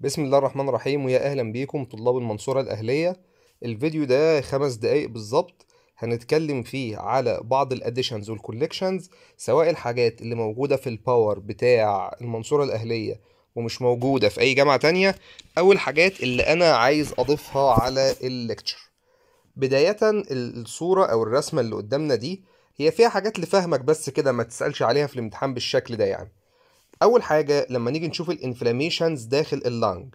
بسم الله الرحمن الرحيم ويا أهلا بيكم طلاب المنصورة الأهلية الفيديو ده خمس دقايق بالظبط هنتكلم فيه على بعض الاديشنز والكوليكشنز سواء الحاجات اللي موجودة في الباور بتاع المنصورة الأهلية ومش موجودة في أي جامعة تانية أو الحاجات اللي أنا عايز أضيفها على الليكتشر بداية الصورة أو الرسمة اللي قدامنا دي هي فيها حاجات لفهمك بس كده ما تسألش عليها في الامتحان بالشكل ده يعني اول حاجه لما نيجي نشوف الانفلاميشنز داخل اللنج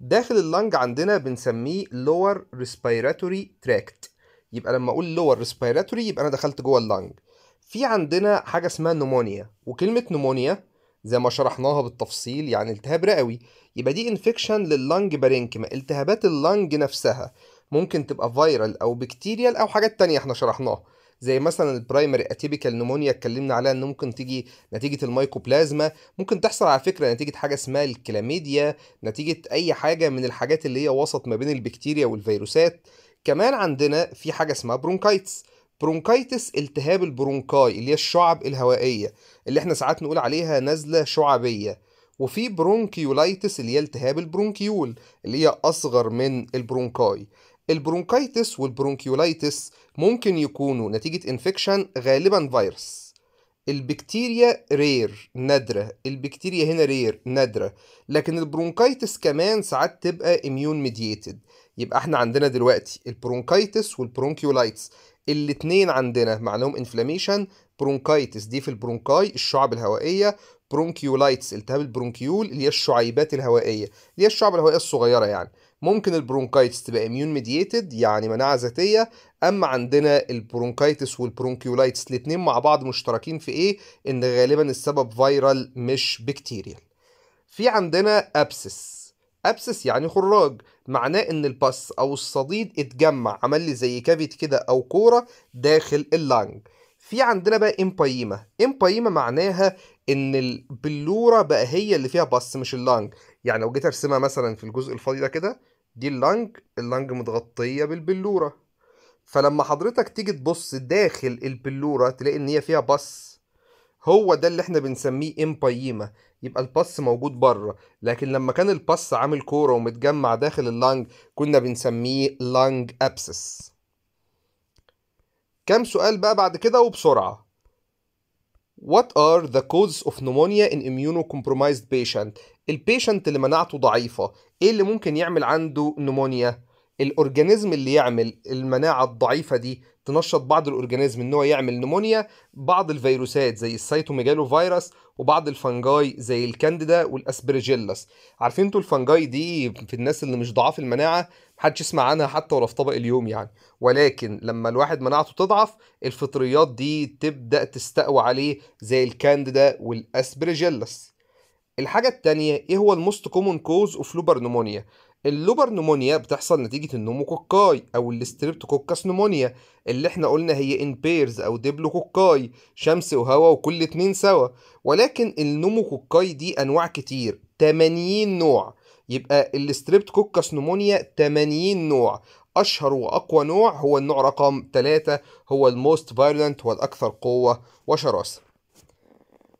داخل اللنج عندنا بنسميه lower respiratory tract يبقى لما اقول lower respiratory يبقى انا دخلت جوه اللنج في عندنا حاجه اسمها نمونيا وكلمه نمونيا زي ما شرحناها بالتفصيل يعني التهاب رئوي يبقى دي انفكشن لللنج بارينكما التهابات اللنج نفسها ممكن تبقى فيرال او بكتيريال او حاجات تانية احنا شرحناها زي مثلا البرايمري اتيبيكال نمونيا اتكلمنا عليها ان ممكن تيجي نتيجه المايكوبلازما ممكن تحصل على فكره نتيجه حاجه اسمها الكلاميديا نتيجه اي حاجه من الحاجات اللي هي وسط ما بين البكتيريا والفيروسات كمان عندنا في حاجه اسمها برونكايتس برونكايتس التهاب البرونكاي اللي هي الشعب الهوائيه اللي احنا ساعات نقول عليها نزله شعبيه وفي برونكيولايتس اللي هي التهاب البرونكيول اللي هي اصغر من البرونكاي البرونكايتس والبرونكيولايتس ممكن يكونوا نتيجة انفكشن غالبا فيروس البكتيريا رير نادرة البكتيريا هنا رير نادرة لكن البرونكايتس كمان ساعات تبقى اميون ميدييتد يبقى احنا عندنا دلوقتي البرونكايتس والبرونكيولايتس الاتنين عندنا معناهم انفلاميشن برونكايتس دي في البرونكاي الشعب الهوائية برونكيولايتس التهاب البرونكيول اللي هي الشعيبات الهوائيه اللي هي الشعب الهوائيه الصغيره يعني ممكن البرونكايتس تبقى اميون ميدييتد يعني مناعه ذاتيه اما عندنا البرونكايتس والبرونكيولايتس الاثنين مع بعض مشتركين في ايه ان غالبا السبب فيرال مش بكتيريال في عندنا ابسس ابسس يعني خراج معناه ان البس او الصديد اتجمع عمل لي زي كافيت كده او كوره داخل اللانج في عندنا بقى امبايما امبايما معناها ان البلوره بقى هي اللي فيها بس مش اللانج يعني لو جيت ارسمها مثلا في الجزء الفاضي ده كده دي اللانج اللانج متغطيه بالبلوره فلما حضرتك تيجي تبص داخل البلوره تلاقي ان هي فيها بس هو ده اللي احنا بنسميه امبايما يبقى الباس موجود بره لكن لما كان الباس عامل كوره ومتجمع داخل اللانج كنا بنسميه لانج ابسس كام سؤال بقى بعد كده وبسرعة What are the causes of pneumonia in immunocompromised patient؟ البيشنت اللي مناعته ضعيفة، إيه اللي ممكن يعمل عنده نمونيا؟ الاورجانيزم اللي يعمل المناعه الضعيفه دي تنشط بعض الاورجانيزم ان هو يعمل نمونيا بعض الفيروسات زي السيتوميجالو فيروس وبعض الفنجاي زي الكانديدا والاسبرجيلاس عارفين انتوا الفنجاي دي في الناس اللي مش ضعاف المناعه محدش يسمع عنها حتى ولا في طبق اليوم يعني ولكن لما الواحد مناعته تضعف الفطريات دي تبدا تستقوى عليه زي الكانديدا والاسبرجيلاس الحاجة التانية ايه هو الموست كومون كوز اوف لوبر نمونيا اللوبر نمونيا بتحصل نتيجة النوموكوكاي أو الاستريبتوكوكاس نمونيا اللي احنا قلنا هي ان بيرز أو ديبلوكوكاي شمس وهواء وكل اتنين سوا ولكن النوموكوكاي دي أنواع كتير 80 نوع يبقى الاستريبتوكوكاس نمونيا 80 نوع أشهر وأقوى نوع هو النوع رقم 3 هو الموست فايولنت والأكثر قوة وشراسة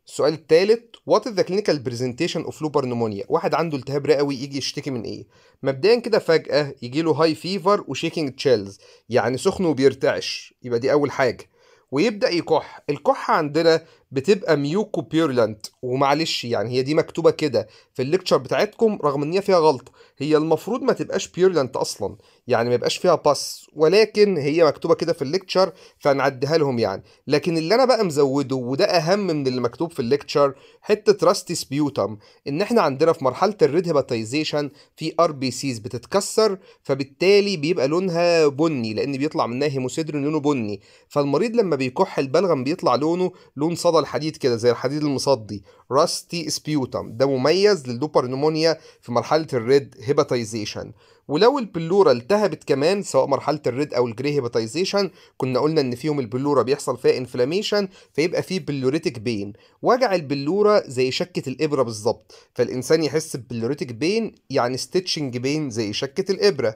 السؤال الثالث وات از ذا كلينيكال بريزنتيشن اوف لوبر نيمونيا واحد عنده التهاب رئوي يجي يشتكي من ايه مبدئيا كده فجاه يجي له هاي فيفر وشيكينج تشيلز يعني سخن وبيرتعش يبقى دي اول حاجه ويبدا يكح الكحه عندنا بتبقى ميوكو بيورلانت ومعلش يعني هي دي مكتوبه كده في الليكتشر بتاعتكم رغم ان هي فيها غلطه هي المفروض ما تبقاش بيورلانت اصلا يعني ما يبقاش فيها باس ولكن هي مكتوبه كده في الليكتشر فنعديها لهم يعني لكن اللي انا بقى مزوده وده اهم من اللي مكتوب في الليكتشر حته راستي سبيوتم ان احنا عندنا في مرحله الريد هيباتيزيشن في ار بي سيز بتتكسر فبالتالي بيبقى لونها بني لان بيطلع منها هيموسيدرين لونه بني فالمريض لما بيكح البلغم بيطلع لونه لون صدى مصاده الحديد كده زي الحديد المصدي راستي سبيوتم ده مميز نمونيا في مرحله الريد هيباتيزيشن ولو البلوره التهبت كمان سواء مرحله الريد او الجري هيباتيزيشن كنا قلنا ان فيهم البلوره بيحصل فيها انفلاميشن فيبقى فيه بلوريتك بين وجع البلوره زي شكه الابره بالظبط فالانسان يحس ببلوريتك بين يعني ستيتشنج بين زي شكه الابره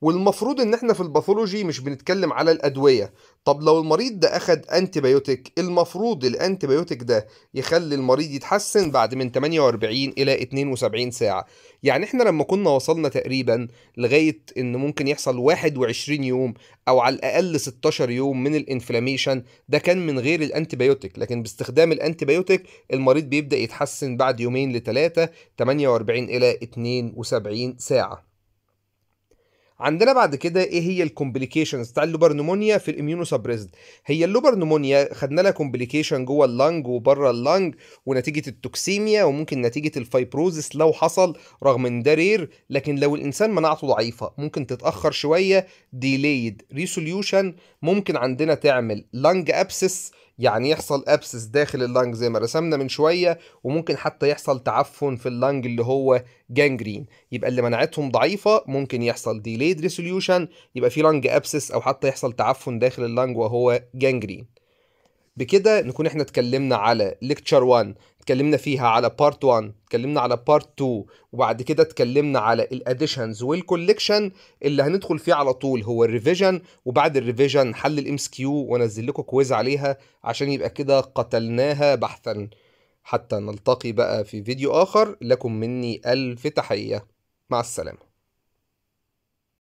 والمفروض ان احنا في الباثولوجي مش بنتكلم على الادويه طب لو المريض ده اخد انتيبيوتيك المفروض الانتيبيوتيك ده يخلي المريض يتحسن بعد من 48 الى 72 ساعه يعني احنا لما كنا وصلنا تقريبا لغايه ان ممكن يحصل 21 يوم او على الاقل 16 يوم من الانفلاميشن ده كان من غير الانتيبيوتيك لكن باستخدام الانتيبيوتيك المريض بيبدا يتحسن بعد يومين لثلاثه 48 الى 72 ساعه عندنا بعد كده ايه هي الكومبليكيشنز بتاع اللوبر نمونيا في الاميونو سبريزد هي اللوبر نمونيا خدنا لها كومبليكيشن جوه اللنج وبره اللنج ونتيجه التوكسيميا وممكن نتيجه الفايبروزس لو حصل رغم ان ده رير لكن لو الانسان مناعته ضعيفه ممكن تتاخر شويه ديليد ريسوليوشن ممكن عندنا تعمل لنج ابسس يعني يحصل ابسس داخل اللنج زي ما رسمنا من شويه وممكن حتى يحصل تعفن في اللنج اللي هو جانجرين يبقى اللي مناعتهم ضعيفه ممكن يحصل ديليد ريسوليوشن يبقى في لنج ابسس او حتى يحصل تعفن داخل اللنج وهو جانجرين بكده نكون احنا اتكلمنا على ليكتشر 1 اتكلمنا فيها على بارت 1 اتكلمنا على بارت 2 وبعد كده اتكلمنا على الاديشنز والكوليكشن اللي هندخل فيه على طول هو الريفيجن وبعد الريفيجن حل الام اس كيو وانزل لكم كويز عليها عشان يبقى كده قتلناها بحثا حتى نلتقي بقى في فيديو اخر لكم مني الف تحيه مع السلامه